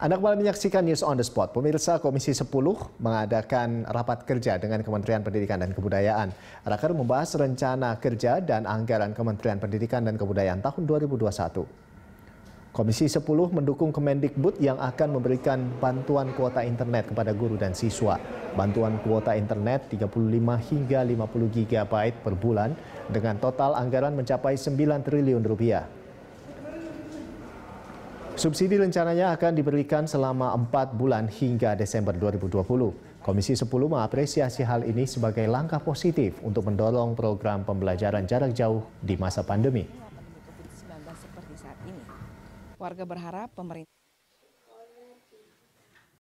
Anda kembali menyaksikan News on the Spot. Pemirsa Komisi 10 mengadakan rapat kerja dengan Kementerian Pendidikan dan Kebudayaan. Raker membahas rencana kerja dan anggaran Kementerian Pendidikan dan Kebudayaan tahun 2021. Komisi 10 mendukung Kemendikbud yang akan memberikan bantuan kuota internet kepada guru dan siswa. Bantuan kuota internet 35 hingga 50 GB per bulan dengan total anggaran mencapai 9 triliun rupiah. Subsidi rencananya akan diberikan selama 4 bulan hingga Desember 2020. Komisi 10 mengapresiasi hal ini sebagai langkah positif untuk mendorong program pembelajaran jarak jauh di masa pandemi. Warga berharap pemerintah